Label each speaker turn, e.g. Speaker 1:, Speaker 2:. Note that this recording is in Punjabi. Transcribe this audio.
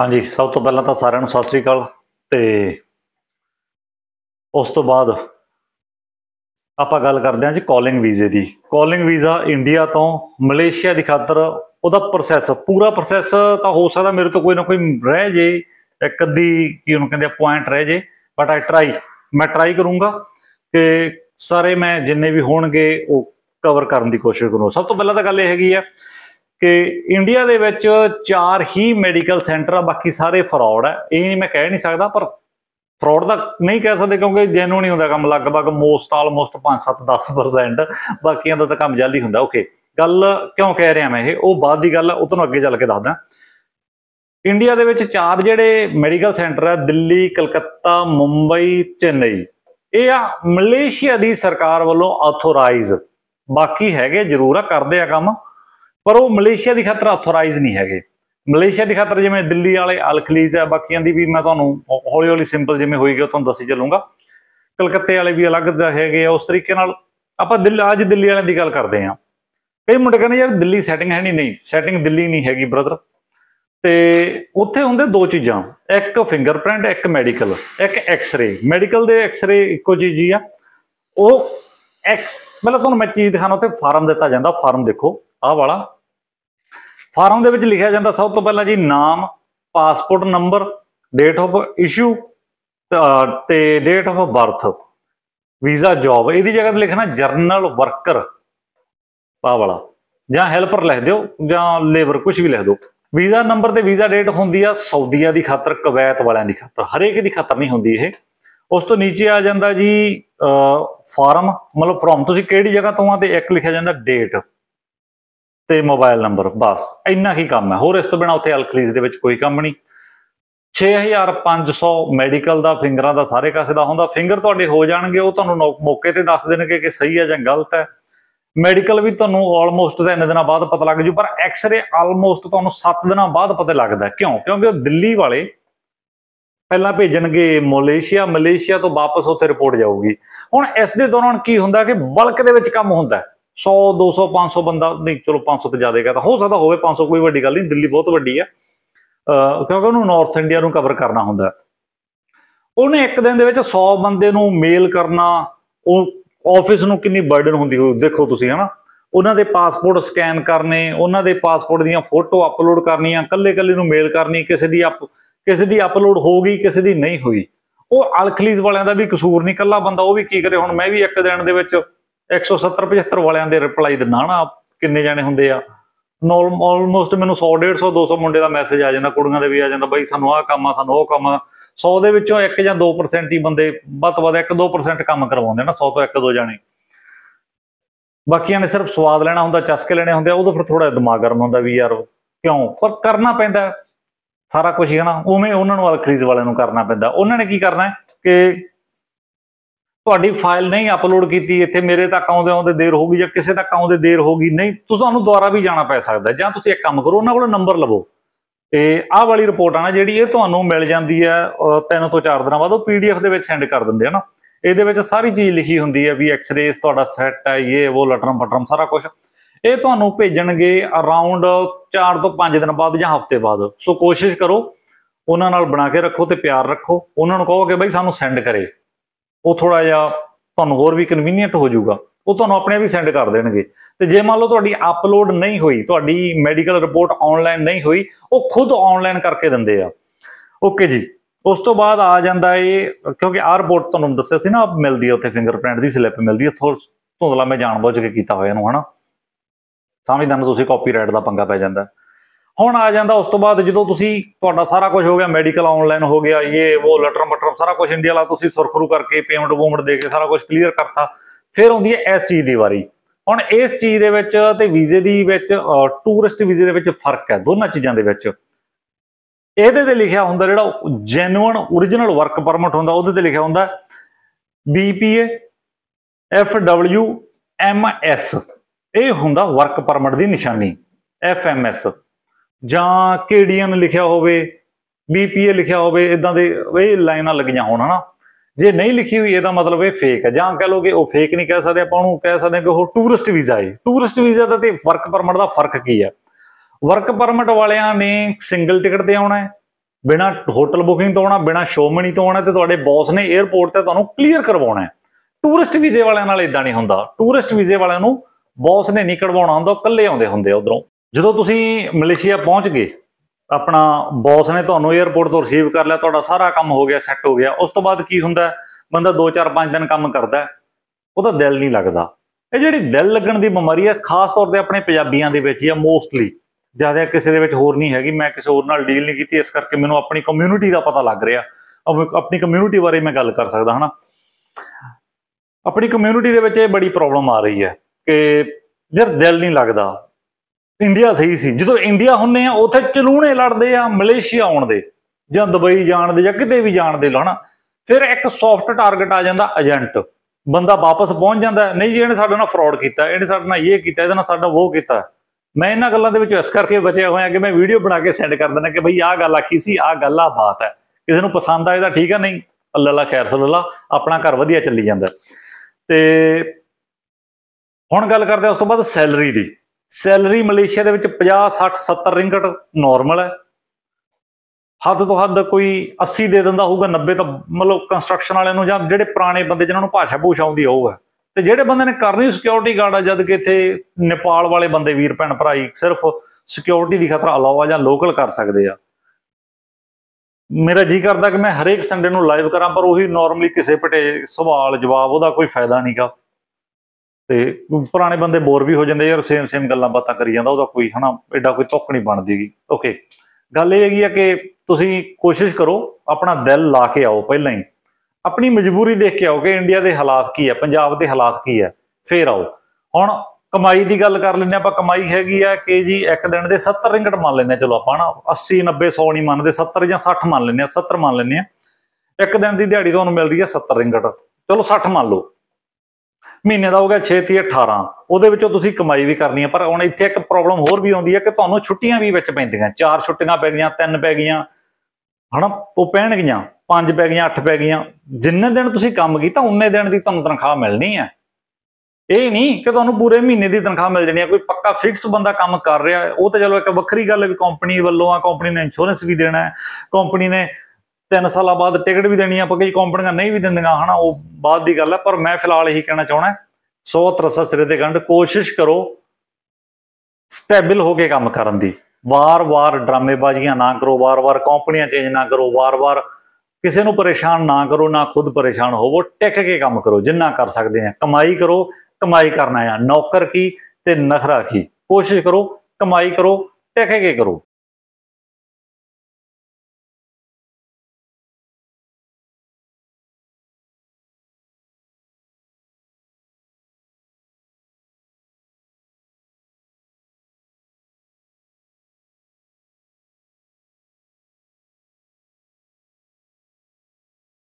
Speaker 1: ਹਾਂਜੀ ਸਭ ਤੋਂ ਪਹਿਲਾਂ ਤਾਂ ਸਾਰਿਆਂ ਨੂੰ ਸਤਿ ਸ੍ਰੀ ਅਕਾਲ ਤੇ ਉਸ ਤੋਂ ਬਾਅਦ ਆਪਾਂ ਗੱਲ ਕਰਦੇ ਹਾਂ ਜੀ ਕਾਲਿੰਗ ਵੀਜ਼ੇ ਦੀ ਕਾਲਿੰਗ ਵੀਜ਼ਾ ਇੰਡੀਆ ਤੋਂ ਮਲੇਸ਼ੀਆ ਦੀ ਖਾਤਰ ਉਹਦਾ ਪ੍ਰੋਸੈਸ ਪੂਰਾ ਪ੍ਰੋਸੈਸ ਤਾਂ ਹੋ ਸਕਦਾ ਮੇਰੇ ਤੋਂ ਕੋਈ ਨਾ ਕੋਈ ਰਹਿ ਜੇ ਇੱਕ ਅੱਧੀ ਕੀ ਉਹਨੂੰ ਕਹਿੰਦੇ ਪੁਆਇੰਟ ਰਹਿ ਜੇ ਬਟ ਆਈ ਟਰਾਈ ਮੈਂ ਟਰਾਈ ਕਰੂੰਗਾ ਕਿ ਸਾਰੇ ਮੈਂ ਜਿੰਨੇ ਵੀ ਹੋਣਗੇ ਉਹ ਕਵਰ ਕਰਨ ਦੀ ਕੋਸ਼ਿਸ਼ ਕਰੂੰਗਾ ਸਭ ਤੋਂ ਪਹਿਲਾਂ ਤਾਂ ਗੱਲ ਇਹ ਹੈਗੀ ਆ ਕਿ ਇੰਡੀਆ ਦੇ ਵਿੱਚ ਚਾਰ ਹੀ ਮੈਡੀਕਲ ਸੈਂਟਰ ਆ ਬਾਕੀ ਸਾਰੇ ਫਰਾਡ ਆ ਇਹ ਨਹੀਂ ਮੈਂ ਕਹਿ ਨਹੀਂ ਸਕਦਾ ਪਰ ਫਰਾਡ ਦਾ ਨਹੀਂ ਕਹਿ ਸਕਦੇ ਕਿਉਂਕਿ ਜੈਨੂਨ ਨਹੀਂ ਹੁੰਦਾ ਕੰਮ ਲਗਭਗ ਮੋਸਟ ਆਲਮੋਸਟ 5 7 10% ਬਾਕੀਆਂ ਦਾ ਤਾਂ ਕੰਮ ਜਾਲੀ ਹੁੰਦਾ ਓਕੇ ਗੱਲ ਕਿਉਂ ਕਹਿ ਰਿਹਾ ਮੈਂ ਇਹ ਉਹ ਬਾਅਦ ਦੀ ਗੱਲ ਆ ਉਹ ਤੁਹਾਨੂੰ ਅੱਗੇ ਚੱਲ ਕੇ ਦੱਸਦਾ ਇੰਡੀਆ ਦੇ ਵਿੱਚ ਚਾਰ ਜਿਹੜੇ ਮੈਡੀਕਲ ਸੈਂਟਰ ਆ ਦਿੱਲੀ ਕਲਕੱਤਾ ਮੁੰਬਈ ਚੇਨਈ ਇਹ ਆ ਮਲੇਸ਼ੀਆ ਦੀ ਸਰਕਾਰ ਵੱਲੋਂ ਆਥੋਰਾਈਜ਼ ਬਾਕੀ ਹੈਗੇ ਜ਼ਰੂਰ ਆ ਕਰਦੇ ਆ ਕੰਮ ਪਰ ਉਹ ਮਲੇਸ਼ੀਆ ਦੀ ਖਾਤਰ ਆਥੋਰਾਈਜ਼ ਨਹੀਂ ਹੈਗੇ ਮਲੇਸ਼ੀਆ ਦੀ ਖਾਤਰ ਜਿਵੇਂ ਦਿੱਲੀ ਵਾਲੇ ਅਲਖਲੀਜ਼ ਹੈ ਬਾਕੀਆਂ ਦੀ ਵੀ ਮੈਂ ਤੁਹਾਨੂੰ ਹੌਲੀ ਹੌਲੀ ਸਿੰਪਲ ਜਿਵੇਂ ਹੋਈ ਉਹ ਤੁਹਾਨੂੰ ਦੱਸੀ ਚੱਲੂਗਾ ਕਲਕੱਤੇ ਵਾਲੇ ਵੀ ਅਲੱਗ ਦਾ ਹੈਗੇ ਆ ਉਸ ਤਰੀਕੇ ਨਾਲ ਆਪਾਂ ਦਿੱਲੀ ਅੱਜ ਦਿੱਲੀ ਵਾਲਿਆਂ ਦੀ ਗੱਲ ਕਰਦੇ ਆ ਕਈ ਮੁੰਡੇ ਕਹਿੰਦੇ ਯਾਰ ਦਿੱਲੀ ਸੈਟਿੰਗ ਹੈ ਨਹੀਂ ਨਹੀਂ ਸੈਟਿੰਗ ਦਿੱਲੀ ਨਹੀਂ ਹੈਗੀ ਬ੍ਰਦਰ ਤੇ ਉੱਥੇ ਹੁੰਦੇ ਦੋ ਚੀਜ਼ਾਂ ਇੱਕ ਫਿੰਗਰਪ੍ਰਿੰਟ ਇੱਕ ਮੈਡੀਕਲ ਇੱਕ ਐਕਸ-ਰੇ ਮੈਡੀਕਲ ਦੇ ਐਕਸ-ਰੇ ਇੱਕੋ ਜਿਹੀ ਜੀ ਆ ਉਹ ਐਕਸ ਮਤਲਬ ਤੁਹਾਨੂੰ ਮੈਂ ਚੀਜ਼ ਦਿਖਾਣਾ ਉੱਥੇ ਫਾਰਮ ਦਿੱਤਾ ਜਾਂਦਾ ਫਾਰਮ ਦੇਖੋ ਆਹ ਵਾਲਾ ਫਾਰਮ ਦੇ ਵਿੱਚ ਲਿਖਿਆ ਜਾਂਦਾ ਸਭ ਤੋਂ ਪਹਿਲਾਂ ਜੀ ਨਾਮ passport number date of issue ਤੇ date of birth visa job ਇਹਦੀ ਜਗ੍ਹਾ ਤੇ ਲਿਖਣਾ ਜਰਨਲ ਵਰਕਰ ਪਾ ਵਾਲਾ ਜਾਂ ਹੈਲਪਰ ਲਿਖ ਦਿਓ ਜਾਂ ਲੇਬਰ ਕੁਝ ਵੀ ਲਿਖ ਦਿਓ ਵੀਜ਼ਾ ਨੰਬਰ ਤੇ ਵੀਜ਼ਾ ਡੇਟ ਹੁੰਦੀ ਆ ਸਾਊਦੀਆ ਦੀ ਖਾਤਰ ਕਵੈਤ ਵਾਲਿਆਂ ਦੀ ਖਾਤਰ ਹਰੇਕ ਦੀ ਖਾਤਰ ਨਹੀਂ ਹੁੰਦੀ ਇਹ ਉਸ ਤੋਂ ਨੀਚੇ ਆ ਜਾਂਦਾ ਜੀ ਫਾਰਮ ਮਤਲਬ ਫਰਮ ਤੁਸੀਂ ਕਿਹੜੀ ਜਗ੍ਹਾ ਤੋਂ ਆ ਤੇ ਇੱਕ ਲਿਖਿਆ ਜਾਂਦਾ ਡੇਟ ਤੇ ਮੋਬਾਈਲ ਨੰਬਰ ਬਸ ਇੰਨਾ ਹੀ ਕੰਮ ਹੈ ਹੋਰ ਇਸ ਤੋਂ ਬਿਨਾ ਉੱਥੇ ਅਲਖਲੀਜ਼ ਦੇ ਵਿੱਚ ਕੋਈ ਕੰਮ ਨਹੀਂ 6500 ਮੈਡੀਕਲ ਦਾ ਫਿੰਗਰਾਂ ਦਾ ਸਾਰੇ ਕਾਸੇ ਦਾ ਹੁੰਦਾ ਫਿੰਗਰ ਤੁਹਾਡੇ ਹੋ ਜਾਣਗੇ ਉਹ ਤੁਹਾਨੂੰ ਮੌਕੇ ਤੇ ਦੱਸ ਦੇਣਗੇ ਕਿ ਸਹੀ ਹੈ ਜਾਂ ਗਲਤ ਹੈ ਮੈਡੀਕਲ ਵੀ ਤੁਹਾਨੂੰ ਆਲਮੋਸਟ ਤਾਂ ਇੰਨੇ ਦਿਨਾਂ ਬਾਅਦ ਪਤਾ ਲੱਗ ਜੂ ਪਰ ਐਕਸ-ਰੇ ਆਲਮੋਸਟ ਤੁਹਾਨੂੰ 7 ਦਿਨਾਂ ਬਾਅਦ ਪਤਾ ਲੱਗਦਾ ਕਿਉਂ ਕਿਉਂਕਿ ਉਹ ਦਿੱਲੀ ਵਾਲੇ ਪਹਿਲਾਂ ਭੇਜਣਗੇ ਮਲੇਸ਼ੀਆ ਮਲੇਸ਼ੀਆ ਤੋਂ ਵਾਪਸ ਉੱਥੇ ਰਿਪੋਰਟ ਜਾਊਗੀ ਹੁਣ ਇਸ ਦੇ ਦੌਰਾਨ ਕੀ ਹੁੰਦਾ ਕਿ ਬਲਕ ਦੇ ਵਿੱਚ ਕੰਮ ਹੁੰਦਾ 100 200 500 ਬੰਦਾ ਨਹੀਂ ਚਲੋ 500 ਤੇ ਜ਼ਿਆਦਾ ਕਹਤਾ ਹੋ ਸਕਦਾ ਹੋਵੇ 500 ਕੋਈ ਵੱਡੀ ਗੱਲ ਨਹੀਂ ਦਿੱਲੀ ਬਹੁਤ ਵੱਡੀ ਆ ਕਿਉਂਕਿ ਉਹਨੂੰ ਨਾਰਥ ਇੰਡੀਆ ਨੂੰ ਕਵਰ ਕਰਨਾ ਹੁੰਦਾ ਉਹਨੇ ਇੱਕ ਦਿਨ ਦੇ ਵਿੱਚ 100 ਬੰਦੇ ਨੂੰ ਮੇਲ ਕਰਨਾ ਉਹ ਆਫਿਸ ਨੂੰ ਕਿੰਨੀ ਬਰਡਨ ਹੁੰਦੀ ਹੋਊ ਦੇਖੋ ਤੁਸੀਂ ਹਨਾ ਉਹਨਾਂ ਦੇ ਪਾਸਪੋਰਟ ਸਕੈਨ ਕਰਨੇ ਉਹਨਾਂ ਦੇ ਪਾਸਪੋਰਟ ਦੀਆਂ ਫੋਟੋ ਅਪਲੋਡ ਕਰਨੀਆਂ ਕੱਲੇ-ਕੱਲੇ ਨੂੰ ਮੇਲ ਕਰਨੀ ਕਿਸੇ ਦੀ ਕਿਸੇ ਦੀ ਅਪਲੋਡ ਹੋ ਗਈ ਕਿਸੇ ਦੀ ਨਹੀਂ ਹੋਈ ਉਹ ਅਲਖਲੀਜ਼ ਵਾਲਿਆਂ ਦਾ ਵੀ ਕਸੂਰ ਨਹੀਂ ਕੱਲਾ ਬੰਦਾ ਉਹ ਵੀ ਕੀ ਕਰੇ ਹੁਣ ਮੈਂ ਵੀ ਇੱਕ ਦਿਨ ਦੇ ਵਿੱਚ 170 75 ਵਾਲਿਆਂ ਦੇ ਰਿਪਲਾਈ ਦਿੰਦਾ ਹਨਾ ਕਿੰਨੇ ਜਾਣੇ ਹੁੰਦੇ ਆ ਆਲਮੋਸਟ ਮੈਨੂੰ 100 150 200 ਮੁੰਡੇ ਦਾ ਮੈਸੇਜ ਆ ਜਾਂਦਾ ਕੁੜੀਆਂ ਦੇ ਵੀ ਆ ਜਾਂਦਾ ਬਾਈ ਸਾਨੂੰ ਆਹ ਕੰਮ ਆ ਸਾਨੂੰ ਉਹ ਕੰਮ ਆ 100 ਦੇ ਵਿੱਚੋਂ 1 ਜਾਂ 2% ਹੀ ਬੰਦੇ ਵੱਧ ਤੋਂ ਵੱਧ 1-2% ਕੰਮ ਕਰਵਾਉਂਦੇ ਨਾ 100 ਤੋਂ 1-2 ਜਾਣੇ ਬਾਕੀਆਂ ਨੇ ਸਿਰਫ ਸਵਾਦ ਲੈਣਾ ਹੁੰਦਾ ਚਸਕੇ ਲੈਣੇ ਹੁੰਦੇ ਆ ਉਦੋਂ ਫਿਰ ਥੋੜਾ ਦਿਮਾਗ ਗਰਮ ਹੁੰਦਾ ਵੀ ਯਾਰ ਕਿਉਂ ਪਰ ਕਰਨਾ ਪੈਂਦਾ ਸਾਰਾ ਕੁਝ ਹੈ ਨਾ ਉਵੇਂ ਉਹਨਾਂ ਨੂੰ ਅਲਖਰੀਜ਼ ਵਾਲਿਆਂ ਨੂੰ ਕਰਨਾ ਪੈਂਦਾ ਉਹਨਾਂ ਨੇ ਕੀ ਕਰਨਾ ਕਿ ਤੁਹਾਡੀ ਫਾਈਲ ਨਹੀਂ ਅਪਲੋਡ ਕੀਤੀ ਇੱਥੇ ਮੇਰੇ ਤੱਕ ਆਉਂਦੇ ਆਉਂਦੇ ਦੇਰ ਹੋ ਗਈ ਜਾਂ ਕਿਸੇ ਤੱਕ ਆਉਂਦੇ ਦੇਰ ਹੋ ਗਈ ਨਹੀਂ ਤੁਹਾਨੂੰ ਦੁਬਾਰਾ ਵੀ ਜਾਣਾ ਪੈ ਸਕਦਾ ਜਾਂ ਤੁਸੀਂ ਇੱਕ ਕੰਮ ਕਰੋ ਉਹਨਾਂ ਕੋਲ ਨੰਬਰ ਲਵੋ ਤੇ ਆਹ ਵਾਲੀ ਰਿਪੋਰਟ ਆ ਨਾ ਜਿਹੜੀ ਇਹ ਤੁਹਾਨੂੰ ਮਿਲ ਜਾਂਦੀ ਹੈ ਤਿੰਨ ਤੋਂ ਚਾਰ ਦਿਨਾਂ ਬਾਅਦ ਉਹ ਪੀਡੀਐਫ ਦੇ ਵਿੱਚ ਸੈਂਡ ਕਰ ਦਿੰਦੇ ਹਨ ਨਾ ਇਹਦੇ ਵਿੱਚ ਸਾਰੀ ਚੀਜ਼ ਲਿਖੀ ਹੁੰਦੀ ਹੈ ਵੀ ਐਕਸ ਤੁਹਾਡਾ ਸੈੱਟ ਹੈ ਇਹ ਉਹ ਲਟਰਮ ਪਟਰਮ ਸਾਰਾ ਕੁਝ ਇਹ ਤੁਹਾਨੂੰ ਭੇਜਣਗੇ ਅਰਾਊਂਡ 4 ਤੋਂ 5 ਦਿਨ ਬਾਅਦ ਜਾਂ ਹਫ਼ਤੇ ਬਾਅਦ ਸੋ ਕੋਸ਼ਿਸ਼ ਕਰੋ ਉਹਨਾਂ ਨਾਲ ਬਣਾ ਕੇ ਰੱਖੋ ਤੇ ਪਿਆਰ ਰੱਖੋ ਉਹਨਾਂ ਨੂੰ ਕਹੋ ਕਿ ਬਈ ਸਾਨੂੰ ਸੈਂਡ ਕਰੇ ਉਹ ਥੋੜਾ ਜਿਹਾ ਤੁਹਾਨੂੰ ਹੋਰ ਵੀ ਕਨਵੀਨੀਅੰਟ ਹੋ ਜਾਊਗਾ ਉਹ ਤੁਹਾਨੂੰ ਆਪਣੇ ਵੀ ਸੈਂਡ ਕਰ ਦੇਣਗੇ ਤੇ ਜੇ ਮੰਨ ਲਓ ਤੁਹਾਡੀ ਅਪਲੋਡ ਨਹੀਂ ਹੋਈ ਤੁਹਾਡੀ ਮੈਡੀਕਲ ਰਿਪੋਰਟ ਆਨਲਾਈਨ ਨਹੀਂ ਹੋਈ ਉਹ ਖੁਦ ਆਨਲਾਈਨ ਕਰਕੇ ਦਿੰਦੇ ਆ ਓਕੇ ਜੀ ਉਸ ਤੋਂ ਬਾਅਦ ਆ ਜਾਂਦਾ ਏ ਕਿਉਂਕਿ ਆਹ ਰਿਪੋਰਟ ਤੁਹਾਨੂੰ ਦੱਸਿਆ ਸੀ ਨਾ ਮਿਲਦੀ ਆ ਉੱਥੇ ਫਿੰਗਰਪ੍ਰਿੰਟ ਦੀ ਸਲਿੱਪ ਮਿਲਦੀ ਆ ਥੋੜਾ ਧੁੰਦਲਾ ਮੈਂ ਜਾਣਬੁੱਝ ਕੇ ਕੀਤਾ ਹੋਇਆ ਇਹਨੂੰ ਹਨਾ ਸਮਝਦਾਂ ਨੂੰ ਤੁਸੀਂ ਕਾਪੀਰਾਈਟ ਦਾ ਪੰਗਾ ਪੈ ਜਾਂਦਾ ਹੁਣ ਆ ਜਾਂਦਾ ਉਸ ਤੋਂ ਬਾਅਦ ਜਦੋਂ ਤੁਸੀਂ ਤੁਹਾਡਾ ਸਾਰਾ ਕੁਝ ਹੋ ਗਿਆ ਮੈਡੀਕਲ ਆਨਲਾਈਨ ਹੋ ਗਿਆ ਇਹ ਉਹ ਲਟਰ ਮਟਰ ਸਾਰਾ ਕੁਝ ਇੰਡੀਆ ਵਾਲਾ ਤੁਸੀਂ ਸੁਰਖਰੂ ਕਰਕੇ ਪੇਮੈਂਟ ਪੂਮੈਂਟ ਦੇ ਕੇ ਸਾਰਾ ਕੁਝ ਕਲੀਅਰ ਕਰਤਾ ਫਿਰ ਆਉਂਦੀ ਹੈ ਇਸ ਚੀਜ਼ ਦੀ ਵਾਰੀ ਹੁਣ ਇਸ ਚੀਜ਼ ਦੇ ਵਿੱਚ ਤੇ ਵੀਜ਼ੇ ਦੀ ਵਿੱਚ ਟੂਰਿਸਟ ਵੀਜ਼ੇ ਦੇ ਵਿੱਚ ਫਰਕ ਹੈ ਦੋਨਾਂ ਚੀਜ਼ਾਂ ਦੇ ਵਿੱਚ ਇਹਦੇ ਤੇ ਲਿਖਿਆ ਹੁੰਦਾ ਜਿਹੜਾ ਜੈਨੂਇਨ origignal ਵਰਕ ਪਰਮਿਟ ਹੁੰਦਾ ਉਹਦੇ ਤੇ ਲਿਖਿਆ ਹੁੰਦਾ BPA ਐਮ ਐਸ ਇਹ ਹੁੰਦਾ ਵਰਕ ਪਰਮਿਟ ਦੀ ਨਿਸ਼ਾਨੀ FMS ਜਾਂ ਕੇਡੀਐਨ ਲਿਖਿਆ ਹੋਵੇ ਬੀਪੀਏ ਲਿਖਿਆ ਹੋਵੇ ਇਦਾਂ ਦੇ ਇਹ ਲਾਈਨਾਂ ਲੱਗੀਆਂ ਹੋਣ ਹਨਾ ਜੇ ਨਹੀਂ ਲਿਖੀ ਹੋਈ ਇਹਦਾ ਮਤਲਬ ਇਹ ਫੇਕ ਹੈ ਜਾਂ ਕਹ ਲੋਗੇ ਉਹ ਫੇਕ ਨਹੀਂ ਕਹਿ ਸਕਦੇ ਆਪਾਂ ਉਹਨੂੰ ਕਹਿ ਸਕਦੇ ਕਿ ਉਹ ਟੂਰਿਸਟ ਵੀਜ਼ਾ ਹੈ ਟੂਰਿਸਟ ਵੀਜ਼ਾ ਦਾ ਤੇ ਵਰਕ ਪਰਮਿਟ ਦਾ ਫਰਕ ਕੀ ਹੈ ਵਰਕ ਪਰਮਿਟ ਵਾਲਿਆਂ ਨੇ ਸਿੰਗਲ ਟਿਕਟ ਤੇ ਆਉਣਾ ਹੈ ਬਿਨਾ ਹੋਟਲ ਬੁਕਿੰਗ ਤੋਂ ਆਉਣਾ ਬਿਨਾ ਸ਼ੋਮਣੀ ਤੋਂ ਆਉਣਾ ਤੇ ਤੁਹਾਡੇ ਬੌਸ ਨੇ 에어ਪੋਰਟ ਤੇ ਤੁਹਾਨੂੰ ਕਲੀਅਰ ਕਰਵਾਉਣਾ ਹੈ ਟੂਰਿਸਟ ਵੀਜ਼ੇ ਵਾਲਿਆਂ ਨਾਲ ਇਦਾਂ ਨਹੀਂ ਹੁੰਦਾ ਟੂਰਿਸਟ ਵੀਜ਼ੇ ਵਾਲਿਆਂ ਨੂੰ ਬੌਸ ਨੇ ਨਹੀਂ ਕਢਵਾਉਣਾ ਹੁੰਦਾ ਉਹ ਇਕੱਲੇ ਆਉਂਦੇ ਹੁੰਦੇ ਉਧਰੋਂ ਜਦੋਂ ਤੁਸੀਂ ਮਲੇਸ਼ੀਆ ਪਹੁੰਚ ਗਏ ਆਪਣਾ ਬੌਸ ਨੇ ਤੁਹਾਨੂੰ 에어ਪੋਰਟ ਤੋਂ ਰਿਸੀਵ ਕਰ ਲਿਆ ਤੁਹਾਡਾ ਸਾਰਾ ਕੰਮ ਹੋ ਗਿਆ ਸੈੱਟ ਹੋ ਗਿਆ ਉਸ ਤੋਂ ਬਾਅਦ ਕੀ ਹੁੰਦਾ ਬੰਦਾ 2-4-5 ਦਿਨ ਕੰਮ ਕਰਦਾ ਉਹਦਾ ਦਿਲ ਨਹੀਂ ਲੱਗਦਾ ਇਹ ਜਿਹੜੀ ਦਿਲ ਲੱਗਣ ਦੀ ਬਿਮਾਰੀ ਹੈ ਖਾਸ ਤੌਰ ਤੇ ਆਪਣੇ ਪੰਜਾਬੀਆਂ ਦੇ ਵਿੱਚ ਜਾਂ ਮੋਸਟਲੀ ਜਿਆਦਾ ਕਿਸੇ ਦੇ ਵਿੱਚ ਹੋਰ ਨਹੀਂ ਹੈਗੀ ਮੈਂ ਕਿਸੇ ਹੋਰ ਨਾਲ ਡੀਲ ਨਹੀਂ ਕੀਤੀ ਇਸ ਕਰਕੇ ਮੈਨੂੰ ਆਪਣੀ ਕਮਿਊਨਿਟੀ ਦਾ ਪਤਾ ਲੱਗ ਰਿਹਾ ਆਪਣੀ ਕਮਿਊਨਿਟੀ ਬਾਰੇ ਮੈਂ ਗੱਲ ਕਰ ਸਕਦਾ ਹਨਾ ਆਪਣੀ ਕਮਿਊਨਿਟੀ ਦੇ ਵਿੱਚ ਇਹ ਬੜੀ ਪ੍ਰੋਬਲਮ ਆ ਰਹੀ ਹੈ ਕਿ ਜਦ ਦਿਲ ਨਹੀਂ ਲੱਗਦਾ ਇੰਡੀਆ ਸਹੀ ਸੀ ਜਦੋਂ ਇੰਡੀਆ ਹੁੰਨੇ ਆ ਉਥੇ ਚਲੂਣੇ ਲੜਦੇ ਆ ਮਲੇਸ਼ੀਆ ਆਉਣ ਦੇ ਜਾਂ ਦੁਬਈ ਜਾਣ ਦੇ ਜਾਂ ਕਿਤੇ ਵੀ ਜਾਣ ਦੇ ਹਨਾ ਫਿਰ ਇੱਕ ਸੌਫਟ ਟਾਰਗੇਟ ਆ ਜਾਂਦਾ ਏਜੰਟ ਬੰਦਾ ਵਾਪਸ ਪਹੁੰਚ ਜਾਂਦਾ ਨਹੀਂ ਜੀ ਇਹਨੇ ਸਾਡੇ ਨਾਲ ਫਰਾਡ ਕੀਤਾ ਇਹਨੇ ਸਾਡੇ ਨਾਲ ਇਹ ਕੀਤਾ ਇਹਦੇ ਨਾਲ ਸਾਡਾ ਉਹ ਕੀਤਾ ਮੈਂ ਇਹਨਾਂ ਗੱਲਾਂ ਦੇ ਵਿੱਚ ਇਸ ਕਰਕੇ ਬਚਿਆ ਹੋਇਆ ਕਿ ਮੈਂ ਵੀਡੀਓ ਬਣਾ ਕੇ ਸੈਂਡ ਕਰ ਦਿੰਦਾ ਕਿ ਭਈ ਆਹ ਗੱਲ ਆਖੀ ਸੀ ਆਹ ਗੱਲ ਆ ਬਾਤ ਹੈ ਕਿਸੇ ਨੂੰ ਪਸੰਦ ਆਏ ਤਾਂ ਠੀਕ ਆ ਨਹੀਂ ਅੱਲਾ ਅੱਲਾ ਖੈਰ ਸੁਲਾ ਆਪਣਾ ਘਰ ਵਧੀਆ ਚੱਲੀ ਜਾਂਦਾ ਤੇ ਹੁਣ ਗੱਲ ਕਰਦੇ ਉਸ ਤੋਂ ਬਾਅਦ ਸੈਲਰੀ ਦੀ ਸੈਲਰੀ ਮਲੇਸ਼ੀਆ ਦੇ ਵਿੱਚ 50 60 70 ਰਿੰਗਟ ਨਾਰਮਲ ਹੈ ਹੱਦ ਤੋਂ ਹੱਦ ਕੋਈ 80 ਦੇ ਦਿੰਦਾ ਹੋਊਗਾ 90 ਤਾਂ ਮਤਲਬ ਕੰਸਟਰਕਸ਼ਨ ਵਾਲਿਆਂ ਨੂੰ ਜਾਂ ਜਿਹੜੇ ਪੁਰਾਣੇ ਬੰਦੇ ਜਿਨ੍ਹਾਂ ਨੂੰ ਭਾਸ਼ਾ ਭੂਸ਼ਾ ਆਉਂਦੀ ਹੋਊਗਾ ਤੇ ਜਿਹੜੇ ਬੰਦੇ ਨੇ ਕਰਨੀ ਸਿਕਿਉਰਿਟੀ ਗਾਰਡ ਆ ਜਦ ਕਿ ਇੱਥੇ ਨੇਪਾਲ ਵਾਲੇ ਬੰਦੇ ਵੀਰ ਭੈਣ ਭਰਾ ਹੀ ਸਿਰਫ ਸਿਕਿਉਰਿਟੀ ਦੀ ਖਤਰਾ ਅਲਾਵਾ ਜਾਂ ਲੋਕਲ ਕਰ ਸਕਦੇ ਆ ਮੇਰਾ ਜੀ ਕਰਦਾ ਕਿ ਮੈਂ ਹਰੇਕ ਸੰਡੇ ਨੂੰ ਲਾਈਵ ਕਰਾਂ ਪਰ ਉਹੀ ਨਾਰਮਲੀ ਕਿਸੇ ਪਟੇ ਸਵਾਲ ਜਵਾਬ ਉਹਦਾ ਕੋਈ ਫਾਇਦਾ ਨਹੀਂਗਾ ਤੇ ਪੁਰਾਣੇ ਬੰਦੇ ਬੋਰ ਵੀ ਹੋ ਜਾਂਦੇ ਯਾਰ ਸੇਮ ਸੇਮ ਗੱਲਾਂ ਬਾਤਾਂ ਕਰੀ ਜਾਂਦਾ ਉਹਦਾ ਕੋਈ ਹਨਾ ਐਡਾ ਕੋਈ ਤੁੱਕ ਨਹੀਂ ਬਣਦੀਗੀ ਓਕੇ ਗੱਲ ਇਹ ਹੈਗੀ ਆ ਕਿ ਤੁਸੀਂ ਕੋਸ਼ਿਸ਼ ਕਰੋ ਆਪਣਾ ਦਿਲ ਲਾ ਕੇ ਆਓ ਪਹਿਲਾਂ ਹੀ ਆਪਣੀ ਮਜਬੂਰੀ ਦੇਖ ਕੇ ਆਓ ਕਿ ਇੰਡੀਆ ਦੇ ਹਾਲਾਤ ਕੀ ਆ ਪੰਜਾਬ ਦੇ ਹਾਲਾਤ ਕੀ ਆ ਫੇਰ ਆਓ ਹੁਣ ਕਮਾਈ ਦੀ ਗੱਲ ਕਰ ਲੈਂਦੇ ਆਪਾਂ ਕਮਾਈ ਹੈਗੀ ਆ ਕਿ ਜੀ ਇੱਕ ਦਿਨ ਦੇ 70 ਰਿੰਗਟ ਮੰਨ ਲੈਂਦੇ ਚਲੋ ਆਪਾਂ ਨਾ 80 90 100 ਨਹੀਂ ਮੰਨਦੇ 70 ਜਾਂ 60 ਮੰਨ ਲੈਂਦੇ ਆ 70 ਮੰਨ ਲੈਂਦੇ ਆ ਇੱਕ ਦਿਨ ਦੀ ਦਿਹਾੜੀ ਤੁਹਾਨੂੰ ਮਿਲ ਰਹੀ ਆ 70 ਰਿੰਗਟ ਚਲੋ 60 ਮੰਨ ਲਓ ਮਹੀਨੇ ਦਾ ਹੋ ਗਿਆ 6 ਤੇ 18 ਉਹਦੇ ਵਿੱਚੋਂ ਤੁਸੀਂ ਕਮਾਈ ਵੀ ਕਰਨੀ ਹੈ ਪਰ ਹੁਣ ਇੱਥੇ ਇੱਕ ਪ੍ਰੋਬਲਮ ਹੋਰ ਵੀ ਆਉਂਦੀ ਹੈ ਕਿ ਤੁਹਾਨੂੰ ਛੁੱਟੀਆਂ ਵੀ ਵਿੱਚ ਪੈਂਦੀਆਂ ਚਾਰ ਛੁੱਟੀਆਂ ਪੈ ਗਈਆਂ ਤਿੰਨ ਪੈ ਗਈਆਂ ਹਨਾ ਉਹ ਪੈਣਗੀਆਂ ਪੰਜ ਪੈ ਗਈਆਂ ਅੱਠ ਪੈ ਗਈਆਂ ਜਿੰਨੇ ਦਿਨ ਤੁਸੀਂ ਕੰਮ ਕੀਤਾ ਉਨੇ ਦਿਨ ਦੀ ਤੁਹਾਨੂੰ ਤਨਖਾਹ ਮਿਲਣੀ ਹੈ ਇਹ ਨਹੀਂ ਕਿ ਤੁਹਾਨੂੰ ਪੂਰੇ ਮਹੀਨੇ ਦੀ ਤਨਖਾਹ ਮਿਲ ਜਣੀ ਹੈ ਕੋਈ ਪੱਕਾ ਫਿਕਸ ਬੰਦਾ ਕੰਮ ਕਰ ਰਿਹਾ ਉਹ ਤਾਂ ਚਲੋ ਇੱਕ ਵੱਖਰੀ ਗੱਲ ਹੈ ਵੀ ਕੰਪਨੀ ਵੱਲੋਂ ਆ ਕੰਪਨੀ ਨੇ ਇੰਸ਼ੋਰੈਂਸ ਵੀ ਦੇਣਾ ਹੈ ਕੰਪਨੀ ਨੇ ਤਿੰਨ ਸਾਲਾਂ ਬਾਅਦ ਟਿਕਟ ਵੀ ਦੇਣੀ ਆ ਪੱਕੀ ਕੰਪਨੀਆਂ ਨਹੀਂ ਵੀ ਦਿੰਦੀਆਂ ਹਨਾ ਉਹ ਬਾਅਦ ਦੀ ਗੱਲ ਹੈ ਪਰ ਮੈਂ ਫਿਲਹਾਲ ਇਹੀ ਕਹਿਣਾ ਚਾਹਣਾ 100 ਸਿਰੇ ਦੇ ਗੰਢ ਕੋਸ਼ਿਸ਼ ਕਰੋ ਸਟੇਬਲ ਹੋ ਕੇ ਕੰਮ ਕਰਨ ਦੀ ਵਾਰ-ਵਾਰ ਡਰਾਮੇਬਾਜ਼ੀਆਂ ਨਾ ਕਰੋ ਵਾਰ-ਵਾਰ ਕੰਪਨੀਆਂ ਚੇਂਜ ਨਾ ਕਰੋ ਵਾਰ-ਵਾਰ ਕਿਸੇ ਨੂੰ ਪਰੇਸ਼ਾਨ ਨਾ ਕਰੋ ਨਾ ਖੁਦ ਪਰੇਸ਼ਾਨ ਹੋਵੋ ਟਿਕ ਕੇ ਕੰਮ ਕਰੋ ਜਿੰਨਾ ਕਰ ਸਕਦੇ ਆ ਕਮਾਈ ਕਰੋ ਕਮਾਈ ਕਰਨਾ ਆ ਨੌਕਰ ਕੀ ਤੇ ਨਖਰਾ ਕੀ ਕੋਸ਼ਿਸ਼ ਕਰੋ ਕਮਾਈ ਕਰੋ ਟਿਕ ਕੇ ਕਰੋ